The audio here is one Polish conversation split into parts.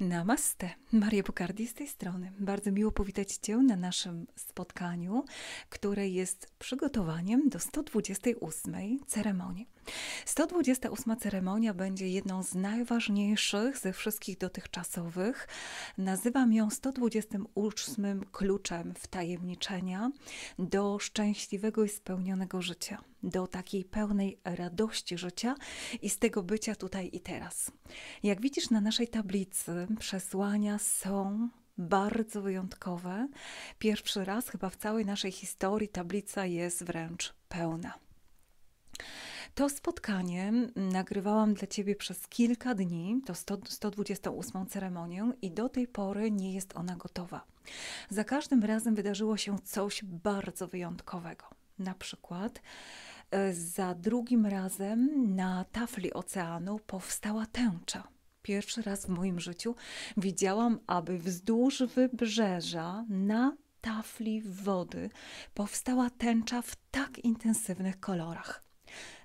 Namaste, Maria Pokardi z tej strony. Bardzo miło powitać Cię na naszym spotkaniu, które jest przygotowaniem do 128 ceremonii. 128 ceremonia będzie jedną z najważniejszych ze wszystkich dotychczasowych. Nazywam ją 128 kluczem wtajemniczenia do szczęśliwego i spełnionego życia, do takiej pełnej radości życia i z tego bycia tutaj i teraz. Jak widzisz na naszej tablicy, przesłania są bardzo wyjątkowe. Pierwszy raz chyba w całej naszej historii tablica jest wręcz pełna. To spotkanie mm, nagrywałam dla Ciebie przez kilka dni, to 100, 128 ceremonię i do tej pory nie jest ona gotowa. Za każdym razem wydarzyło się coś bardzo wyjątkowego. Na przykład e, za drugim razem na tafli oceanu powstała tęcza pierwszy raz w moim życiu widziałam, aby wzdłuż wybrzeża na tafli wody powstała tęcza w tak intensywnych kolorach.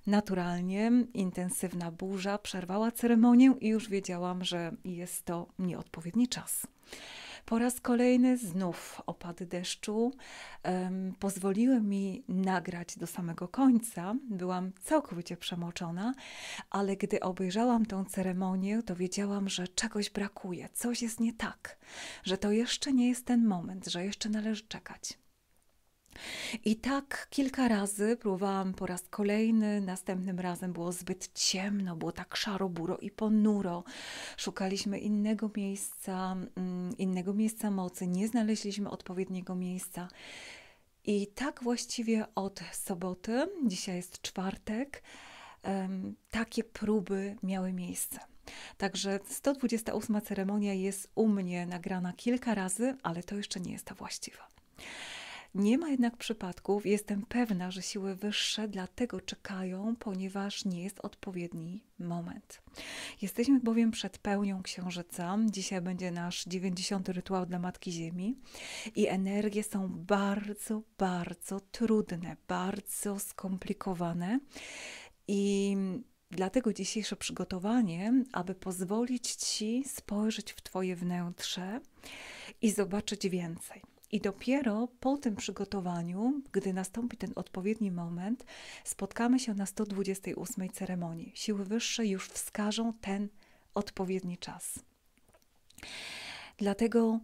Naturalnie intensywna burza przerwała ceremonię i już wiedziałam, że jest to nieodpowiedni czas. Po raz kolejny znów opady deszczu um, pozwoliły mi nagrać do samego końca. Byłam całkowicie przemoczona, ale gdy obejrzałam tą ceremonię, to wiedziałam, że czegoś brakuje, coś jest nie tak, że to jeszcze nie jest ten moment, że jeszcze należy czekać. I tak kilka razy próbowałam po raz kolejny, następnym razem było zbyt ciemno, było tak szaro, buro i ponuro. Szukaliśmy innego miejsca, mm, innego miejsca mocy, nie znaleźliśmy odpowiedniego miejsca. I tak właściwie od soboty, dzisiaj jest czwartek, takie próby miały miejsce. Także 128 ceremonia jest u mnie nagrana kilka razy, ale to jeszcze nie jest ta właściwa. Nie ma jednak przypadków, jestem pewna, że siły wyższe dlatego czekają, ponieważ nie jest odpowiedni moment. Jesteśmy bowiem przed pełnią księżyca. Dzisiaj będzie nasz 90. rytuał dla Matki Ziemi i energie są bardzo, bardzo trudne, bardzo skomplikowane i Dlatego dzisiejsze przygotowanie, aby pozwolić Ci spojrzeć w Twoje wnętrze i zobaczyć więcej. I dopiero po tym przygotowaniu, gdy nastąpi ten odpowiedni moment, spotkamy się na 128 ceremonii. Siły wyższe już wskażą ten odpowiedni czas. Dlatego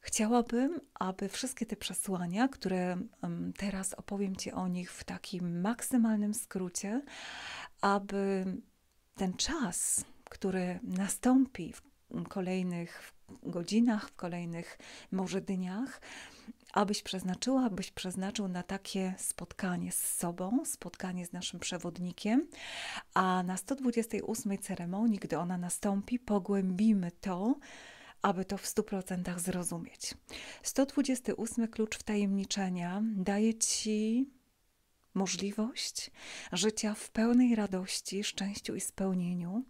chciałabym, aby wszystkie te przesłania, które teraz opowiem Ci o nich w takim maksymalnym skrócie, aby ten czas, który nastąpi w kolejnych, w godzinach, w kolejnych może dniach, abyś przeznaczyła, abyś przeznaczył na takie spotkanie z sobą, spotkanie z naszym przewodnikiem, a na 128 ceremonii, gdy ona nastąpi, pogłębimy to, aby to w 100% zrozumieć. 128 klucz wtajemniczenia daje ci możliwość życia w pełnej radości, szczęściu i spełnieniu.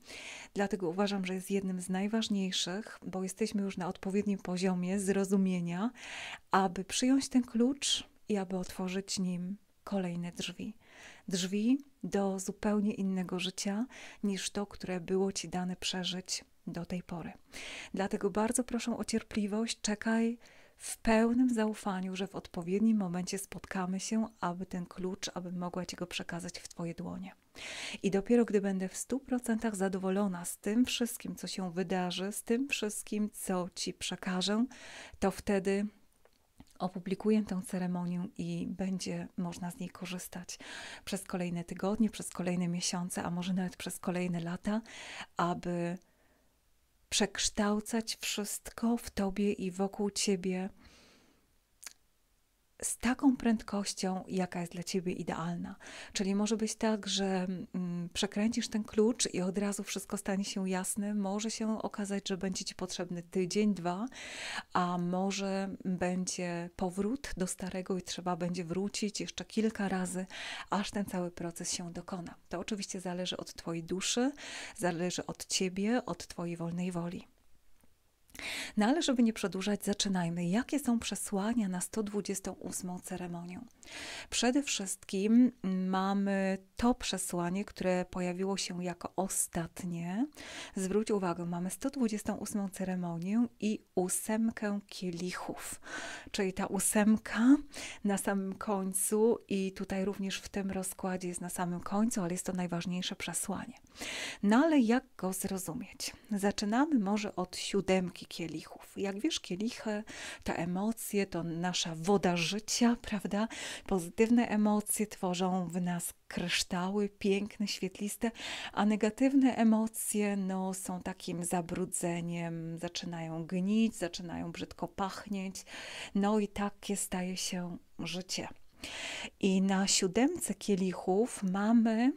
Dlatego uważam, że jest jednym z najważniejszych, bo jesteśmy już na odpowiednim poziomie zrozumienia, aby przyjąć ten klucz i aby otworzyć nim kolejne drzwi. Drzwi do zupełnie innego życia niż to, które było ci dane przeżyć do tej pory. Dlatego bardzo proszę o cierpliwość, czekaj w pełnym zaufaniu, że w odpowiednim momencie spotkamy się, aby ten klucz, aby mogła Ci go przekazać w Twoje dłonie. I dopiero gdy będę w 100% zadowolona z tym wszystkim, co się wydarzy, z tym wszystkim, co Ci przekażę, to wtedy opublikuję tę ceremonię i będzie można z niej korzystać przez kolejne tygodnie, przez kolejne miesiące, a może nawet przez kolejne lata, aby przekształcać wszystko w Tobie i wokół Ciebie z taką prędkością, jaka jest dla ciebie idealna. Czyli może być tak, że mm, przekręcisz ten klucz i od razu wszystko stanie się jasne. Może się okazać, że będzie ci potrzebny tydzień, dwa, a może będzie powrót do starego i trzeba będzie wrócić jeszcze kilka razy, aż ten cały proces się dokona. To oczywiście zależy od twojej duszy, zależy od ciebie, od twojej wolnej woli. No ale żeby nie przedłużać, zaczynajmy. Jakie są przesłania na 128 ceremonię? Przede wszystkim mamy to przesłanie, które pojawiło się jako ostatnie. Zwróć uwagę, mamy 128 ceremonię i ósemkę kielichów, czyli ta ósemka na samym końcu i tutaj również w tym rozkładzie jest na samym końcu, ale jest to najważniejsze przesłanie. No ale jak go zrozumieć? Zaczynamy może od siódemki kielichów. Jak wiesz, kielichy, te emocje to nasza woda życia, prawda? Pozytywne emocje tworzą w nas kryształy piękne, świetliste, a negatywne emocje no, są takim zabrudzeniem, zaczynają gnić, zaczynają brzydko pachnieć, no i takie staje się życie. I na siódemce kielichów mamy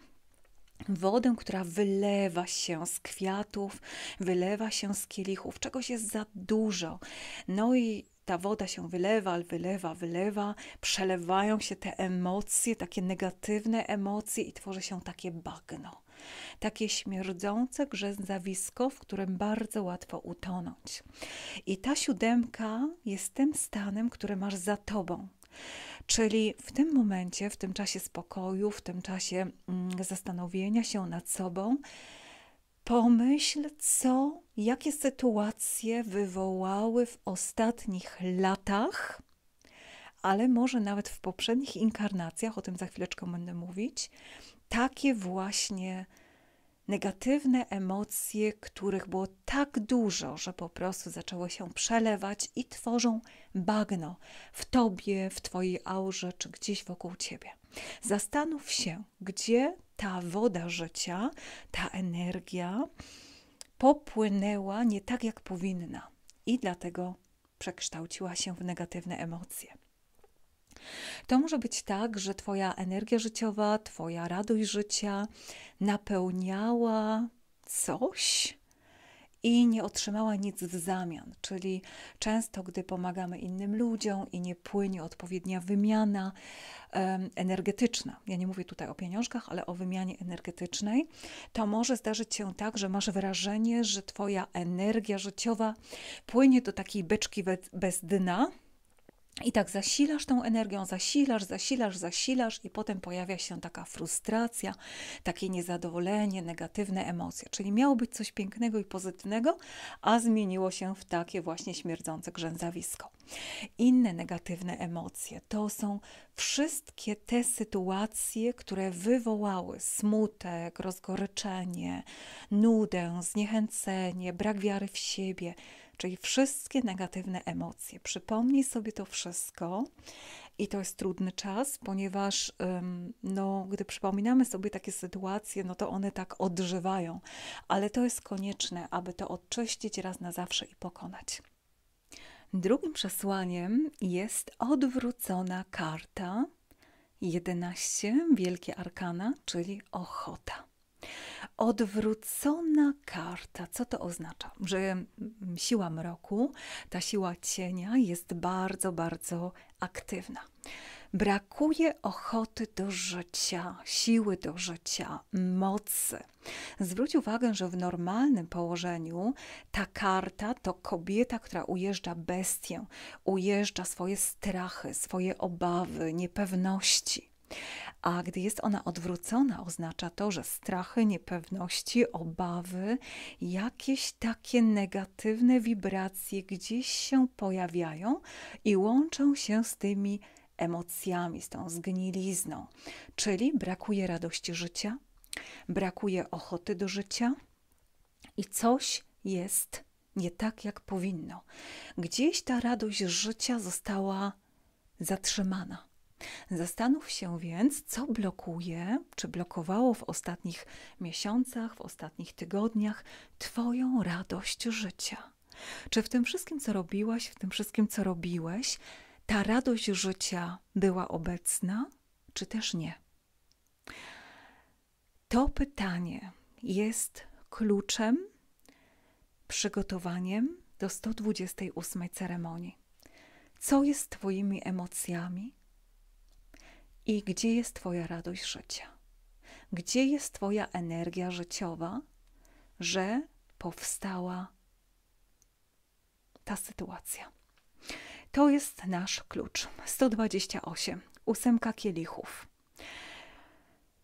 wodę, która wylewa się z kwiatów, wylewa się z kielichów, czegoś jest za dużo. No i ta woda się wylewa, wylewa, wylewa, przelewają się te emocje, takie negatywne emocje i tworzy się takie bagno. Takie śmierdzące grzęzawisko, w którym bardzo łatwo utonąć. I ta siódemka jest tym stanem, który masz za tobą. Czyli w tym momencie, w tym czasie spokoju, w tym czasie mm, zastanowienia się nad sobą, pomyśl, co, jakie sytuacje wywołały w ostatnich latach, ale może nawet w poprzednich inkarnacjach, o tym za chwileczkę będę mówić, takie właśnie negatywne emocje, których było tak dużo, że po prostu zaczęły się przelewać i tworzą bagno w tobie, w twojej aurze czy gdzieś wokół ciebie. Zastanów się, gdzie ta woda życia, ta energia popłynęła nie tak jak powinna i dlatego przekształciła się w negatywne emocje. To może być tak, że Twoja energia życiowa, Twoja radość życia napełniała coś, i nie otrzymała nic w zamian. Czyli często, gdy pomagamy innym ludziom i nie płynie odpowiednia wymiana um, energetyczna, ja nie mówię tutaj o pieniążkach, ale o wymianie energetycznej, to może zdarzyć się tak, że masz wrażenie, że Twoja energia życiowa płynie do takiej beczki bez dna i tak zasilasz tą energią, zasilasz, zasilasz, zasilasz, i potem pojawia się taka frustracja, takie niezadowolenie, negatywne emocje. Czyli miało być coś pięknego i pozytywnego, a zmieniło się w takie właśnie śmierdzące grzęzawisko. Inne negatywne emocje to są wszystkie te sytuacje, które wywołały smutek, rozgoryczenie, nudę, zniechęcenie, brak wiary w siebie czyli wszystkie negatywne emocje. Przypomnij sobie to wszystko i to jest trudny czas, ponieważ no, gdy przypominamy sobie takie sytuacje, no to one tak odżywają, ale to jest konieczne, aby to odczyścić raz na zawsze i pokonać. Drugim przesłaniem jest odwrócona karta 11 Wielkie Arkana, czyli ochota. Odwrócona karta. Co to oznacza? Że mm, mm, siła mroku, ta siła cienia jest bardzo, bardzo aktywna. Brakuje ochoty do życia, siły do życia, mocy. Zwróć uwagę, że w normalnym położeniu ta karta to kobieta, która ujeżdża bestię, ujeżdża swoje strachy, swoje obawy, niepewności. A gdy jest ona odwrócona, oznacza to, że strachy, niepewności, obawy, jakieś takie negatywne wibracje gdzieś się pojawiają i łączą się z tymi emocjami, z tą zgnilizną. Czyli brakuje radości życia, brakuje ochoty do życia i coś jest nie tak, jak powinno. Gdzieś ta radość życia została zatrzymana. Zastanów się więc, co blokuje, czy blokowało w ostatnich miesiącach, w ostatnich tygodniach Twoją radość życia. Czy w tym wszystkim, co robiłaś, w tym wszystkim, co robiłeś, ta radość życia była obecna, czy też nie? To pytanie jest kluczem, przygotowaniem do 128 ceremonii. Co jest Twoimi emocjami? I gdzie jest Twoja radość życia? Gdzie jest Twoja energia życiowa, że powstała ta sytuacja? To jest nasz klucz. 128. Ósemka kielichów.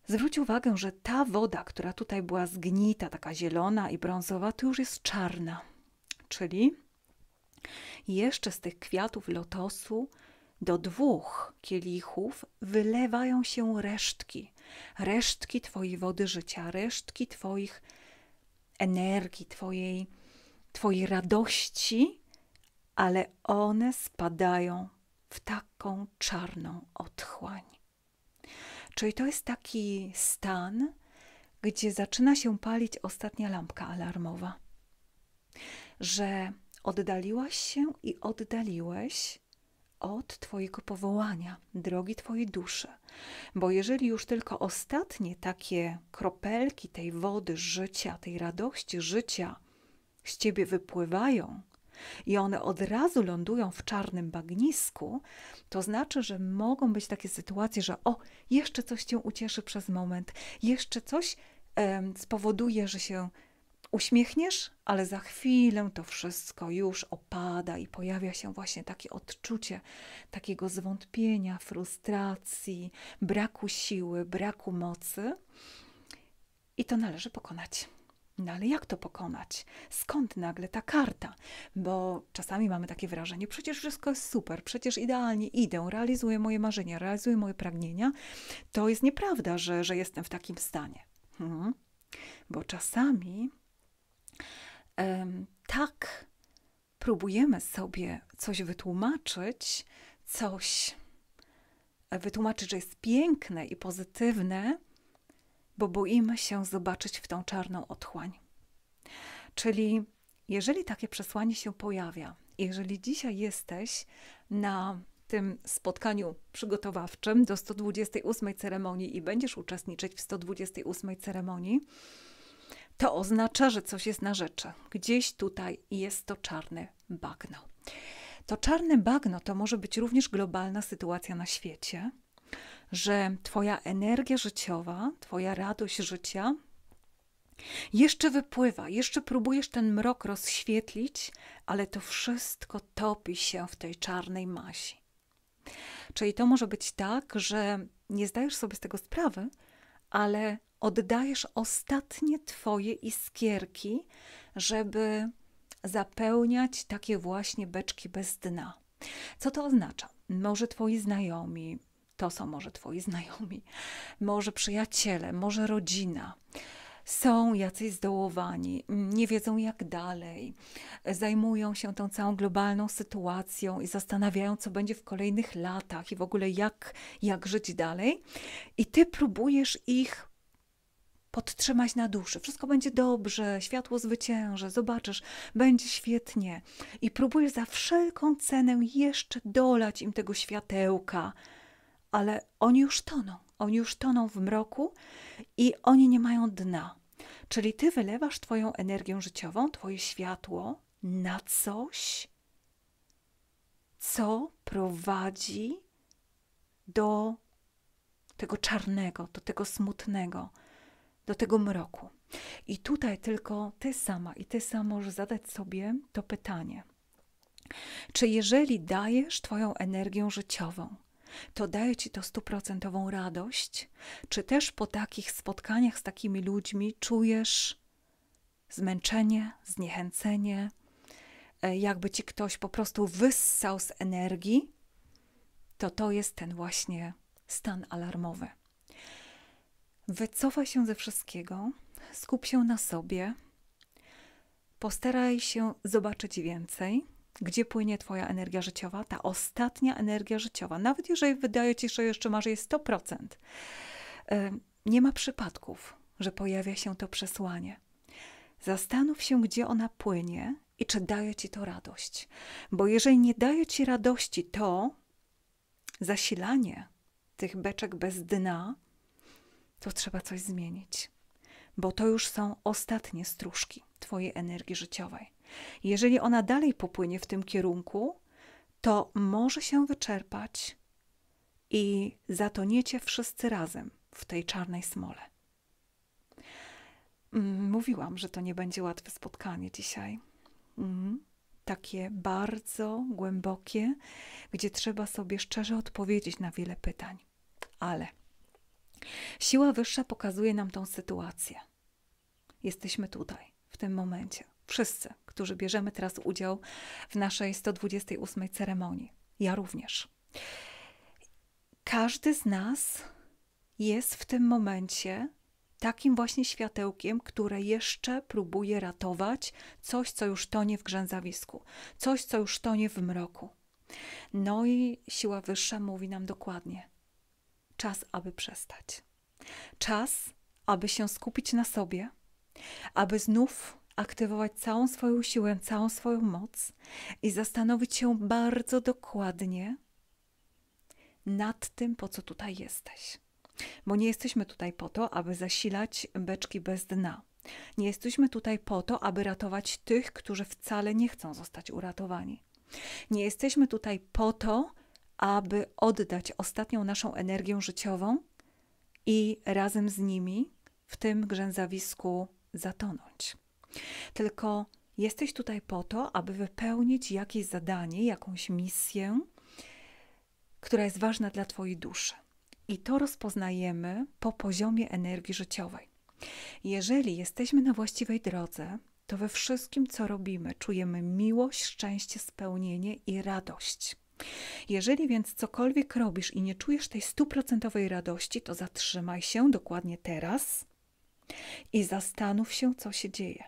Zwróć uwagę, że ta woda, która tutaj była zgnita, taka zielona i brązowa, to już jest czarna. Czyli jeszcze z tych kwiatów lotosu do dwóch kielichów wylewają się resztki, resztki Twojej wody życia, resztki Twoich energii, Twojej, twojej radości, ale one spadają w taką czarną otchłań. Czyli to jest taki stan, gdzie zaczyna się palić ostatnia lampka alarmowa, że oddaliłaś się i oddaliłeś od Twojego powołania, drogi Twojej duszy. Bo jeżeli już tylko ostatnie takie kropelki tej wody życia, tej radości życia z Ciebie wypływają i one od razu lądują w czarnym bagnisku, to znaczy, że mogą być takie sytuacje, że o, jeszcze coś Cię ucieszy przez moment, jeszcze coś spowoduje, że się uśmiechniesz, ale za chwilę to wszystko już opada i pojawia się właśnie takie odczucie takiego zwątpienia, frustracji, braku siły, braku mocy. I to należy pokonać. No ale jak to pokonać? Skąd nagle ta karta? Bo czasami mamy takie wrażenie, przecież wszystko jest super, przecież idealnie idę, realizuję moje marzenia, realizuję moje pragnienia. To jest nieprawda, że, że jestem w takim stanie. Hmm. Bo czasami tak próbujemy sobie coś wytłumaczyć, coś e, wytłumaczyć, że jest piękne i pozytywne, bo boimy się zobaczyć w tą czarną otchłań. Czyli jeżeli takie przesłanie się pojawia, jeżeli dzisiaj jesteś na tym spotkaniu przygotowawczym do 128 ceremonii i będziesz uczestniczyć w 128 ceremonii, to oznacza, że coś jest na rzeczy. Gdzieś tutaj jest to czarne bagno. To czarne bagno to może być również globalna sytuacja na świecie, że Twoja energia życiowa, Twoja radość życia jeszcze wypływa, jeszcze próbujesz ten mrok rozświetlić, ale to wszystko topi się w tej czarnej masi. Czyli to może być tak, że nie zdajesz sobie z tego sprawy, ale oddajesz ostatnie Twoje iskierki, żeby zapełniać takie właśnie beczki bez dna. Co to oznacza? Może Twoi znajomi, to są może Twoi znajomi, może przyjaciele, może rodzina. Są jacyś zdołowani, nie wiedzą jak dalej, zajmują się tą całą globalną sytuacją i zastanawiają, co będzie w kolejnych latach i w ogóle jak, jak żyć dalej. I ty próbujesz ich podtrzymać na duszy. Wszystko będzie dobrze, światło zwycięży, zobaczysz, będzie świetnie. I próbujesz za wszelką cenę jeszcze dolać im tego światełka, ale oni już toną. Oni już toną w mroku i oni nie mają dna. Czyli ty wylewasz twoją energię życiową, twoje światło na coś, co prowadzi do tego czarnego, do tego smutnego do tego mroku. I tutaj tylko ty sama i ty sam możesz zadać sobie to pytanie. Czy jeżeli dajesz Twoją energię życiową, to daje Ci to stuprocentową radość? Czy też po takich spotkaniach z takimi ludźmi czujesz zmęczenie, zniechęcenie, e, jakby Ci ktoś po prostu wyssał z energii? To to jest ten właśnie stan alarmowy. Wycofaj się ze wszystkiego, skup się na sobie, postaraj się zobaczyć więcej, gdzie płynie Twoja energia życiowa, ta ostatnia energia życiowa, nawet jeżeli wydaje Ci się, że jeszcze masz jej 100%. Nie ma przypadków, że pojawia się to przesłanie. Zastanów się, gdzie ona płynie i czy daje Ci to radość. Bo jeżeli nie daje Ci radości, to zasilanie tych beczek bez dna to trzeba coś zmienić, bo to już są ostatnie stróżki Twojej energii życiowej. Jeżeli ona dalej popłynie w tym kierunku, to może się wyczerpać i zatoniecie wszyscy razem w tej czarnej smole. Mm, mówiłam, że to nie będzie łatwe spotkanie dzisiaj. Mhm. Takie bardzo głębokie, gdzie trzeba sobie szczerze odpowiedzieć na wiele pytań. Ale Siła wyższa pokazuje nam tą sytuację. Jesteśmy tutaj, w tym momencie. Wszyscy, którzy bierzemy teraz udział w naszej 128 ceremonii. Ja również. Każdy z nas jest w tym momencie takim właśnie światełkiem, które jeszcze próbuje ratować coś, co już tonie w grzęzawisku, coś, co już tonie w mroku. No i siła wyższa mówi nam dokładnie: czas, aby przestać. Czas, aby się skupić na sobie, aby znów aktywować całą swoją siłę, całą swoją moc i zastanowić się bardzo dokładnie nad tym, po co tutaj jesteś. Bo nie jesteśmy tutaj po to, aby zasilać beczki bez dna. Nie jesteśmy tutaj po to, aby ratować tych, którzy wcale nie chcą zostać uratowani. Nie jesteśmy tutaj po to, aby oddać ostatnią naszą energię życiową i razem z nimi w tym grzęzawisku zatonąć. Tylko jesteś tutaj po to, aby wypełnić jakieś zadanie, jakąś misję, która jest ważna dla Twojej duszy. I to rozpoznajemy po poziomie energii życiowej. Jeżeli jesteśmy na właściwej drodze, to we wszystkim, co robimy, czujemy miłość, szczęście, spełnienie i radość. Jeżeli więc cokolwiek robisz i nie czujesz tej stuprocentowej radości, to zatrzymaj się dokładnie teraz i zastanów się, co się dzieje.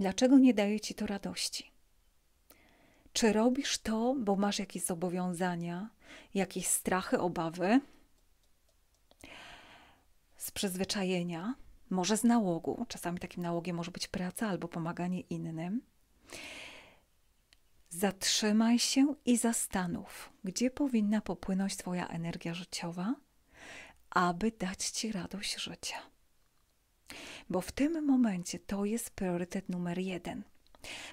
Dlaczego nie daje ci to radości? Czy robisz to, bo masz jakieś zobowiązania, jakieś strachy, obawy z przyzwyczajenia, może z nałogu? Czasami takim nałogiem może być praca albo pomaganie innym. Zatrzymaj się i zastanów, gdzie powinna popłynąć Twoja energia życiowa, aby dać Ci radość życia. Bo w tym momencie to jest priorytet numer jeden.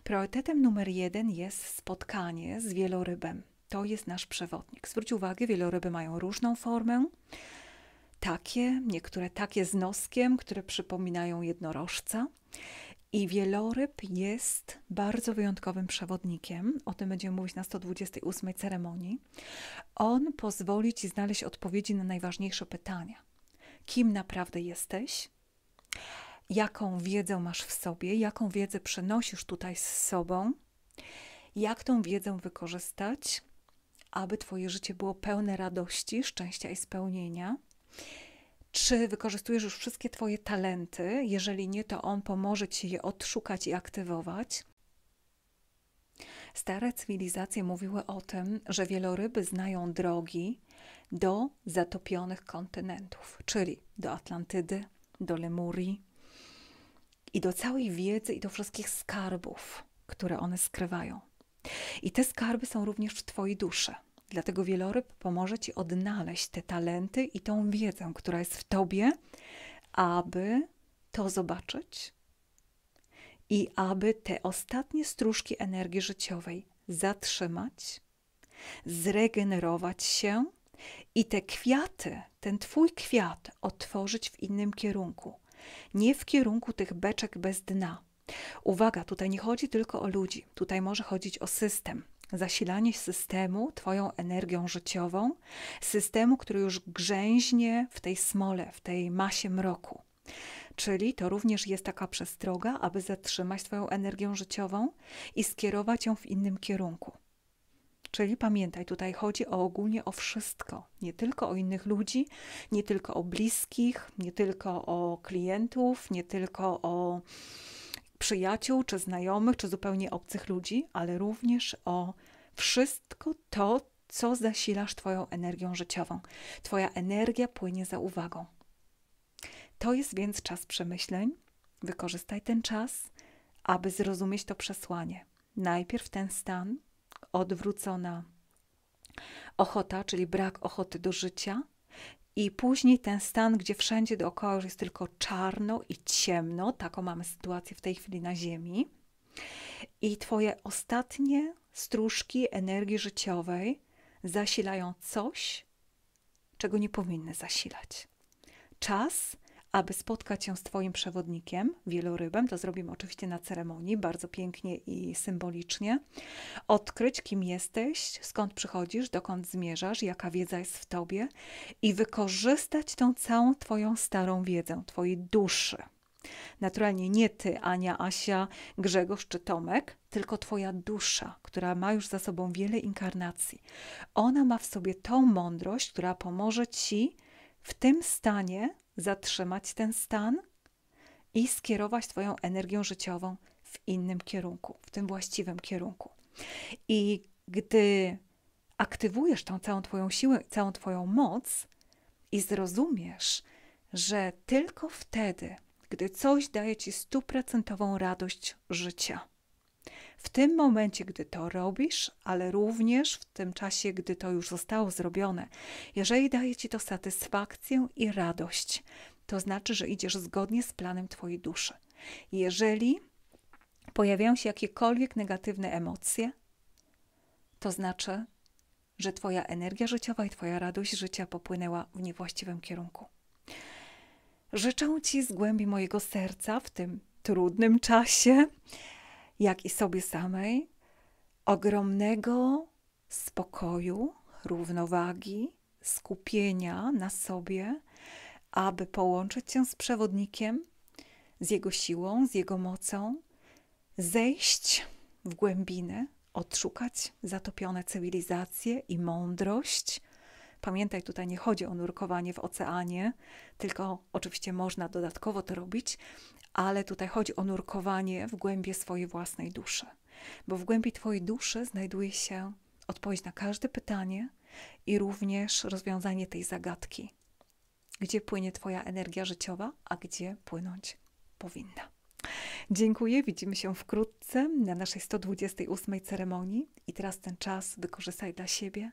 Priorytetem numer jeden jest spotkanie z wielorybem. To jest nasz przewodnik. Zwróć uwagę, wieloryby mają różną formę. Takie, niektóre takie z noskiem, które przypominają jednorożca. I wieloryb jest bardzo wyjątkowym przewodnikiem, o tym będziemy mówić na 128 ceremonii. On pozwoli Ci znaleźć odpowiedzi na najważniejsze pytania. Kim naprawdę jesteś? Jaką wiedzę masz w sobie? Jaką wiedzę przenosisz tutaj z sobą? Jak tą wiedzę wykorzystać, aby Twoje życie było pełne radości, szczęścia i spełnienia? Czy wykorzystujesz już wszystkie Twoje talenty? Jeżeli nie, to on pomoże Ci je odszukać i aktywować. Stare cywilizacje mówiły o tym, że wieloryby znają drogi do zatopionych kontynentów, czyli do Atlantydy, do Lemurii i do całej wiedzy i do wszystkich skarbów, które one skrywają. I te skarby są również w Twojej duszy. Dlatego wieloryb pomoże Ci odnaleźć te talenty i tą wiedzę, która jest w Tobie, aby to zobaczyć i aby te ostatnie stróżki energii życiowej zatrzymać, zregenerować się i te kwiaty, ten Twój kwiat otworzyć w innym kierunku, nie w kierunku tych beczek bez dna. Uwaga, tutaj nie chodzi tylko o ludzi, tutaj może chodzić o system zasilanie systemu Twoją energią życiową, systemu, który już grzęźnie w tej smole, w tej masie mroku. Czyli to również jest taka przestroga, aby zatrzymać Twoją energię życiową i skierować ją w innym kierunku. Czyli pamiętaj, tutaj chodzi o ogólnie o wszystko, nie tylko o innych ludzi, nie tylko o bliskich, nie tylko o klientów, nie tylko o przyjaciół, czy znajomych, czy zupełnie obcych ludzi, ale również o wszystko to, co zasilasz Twoją energią życiową. Twoja energia płynie za uwagą. To jest więc czas przemyśleń. Wykorzystaj ten czas, aby zrozumieć to przesłanie. Najpierw ten stan, odwrócona ochota, czyli brak ochoty do życia, i później ten stan, gdzie wszędzie dookoła już jest tylko czarno i ciemno, taką mamy sytuację w tej chwili na Ziemi. I Twoje ostatnie stróżki energii życiowej zasilają coś, czego nie powinny zasilać. Czas aby spotkać się z Twoim przewodnikiem, wielorybem. To zrobimy oczywiście na ceremonii, bardzo pięknie i symbolicznie. Odkryć, kim jesteś, skąd przychodzisz, dokąd zmierzasz, jaka wiedza jest w Tobie i wykorzystać tą całą Twoją starą wiedzę, Twojej duszy. Naturalnie nie ty, Ania, Asia, Grzegorz czy Tomek, tylko twoja dusza, która ma już za sobą wiele inkarnacji. Ona ma w sobie tą mądrość, która pomoże ci w tym stanie zatrzymać ten stan i skierować Twoją energię życiową w innym kierunku, w tym właściwym kierunku. I gdy aktywujesz tą całą Twoją siłę, całą Twoją moc i zrozumiesz, że tylko wtedy, gdy coś daje Ci stuprocentową radość życia – w tym momencie, gdy to robisz, ale również w tym czasie, gdy to już zostało zrobione. Jeżeli daje ci to satysfakcję i radość, to znaczy, że idziesz zgodnie z planem Twojej duszy. Jeżeli pojawiają się jakiekolwiek negatywne emocje, to znaczy, że Twoja energia życiowa i Twoja radość życia popłynęła w niewłaściwym kierunku. Życzę Ci z głębi mojego serca w tym trudnym czasie jak i sobie samej, ogromnego spokoju, równowagi, skupienia na sobie, aby połączyć się z przewodnikiem, z jego siłą, z jego mocą, zejść w głębinę, odszukać zatopione cywilizacje i mądrość. Pamiętaj, tutaj nie chodzi o nurkowanie w oceanie, tylko oczywiście można dodatkowo to robić, ale tutaj chodzi o nurkowanie w głębie swojej własnej duszy, bo w głębi Twojej duszy znajduje się odpowiedź na każde pytanie i również rozwiązanie tej zagadki. Gdzie płynie Twoja energia życiowa, a gdzie płynąć powinna. Dziękuję, widzimy się wkrótce na naszej 128 ceremonii i teraz ten czas wykorzystaj dla siebie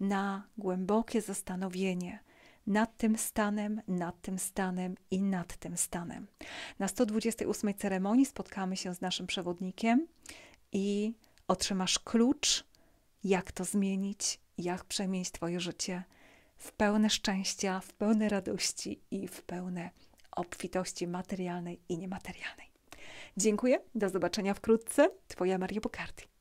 na głębokie zastanowienie nad tym stanem, nad tym stanem i nad tym stanem. Na 128 ceremonii spotkamy się z naszym przewodnikiem i otrzymasz klucz, jak to zmienić, jak przemienić Twoje życie w pełne szczęścia, w pełne radości i w pełne obfitości materialnej i niematerialnej. Dziękuję, do zobaczenia wkrótce. Twoja Maria Bokardi.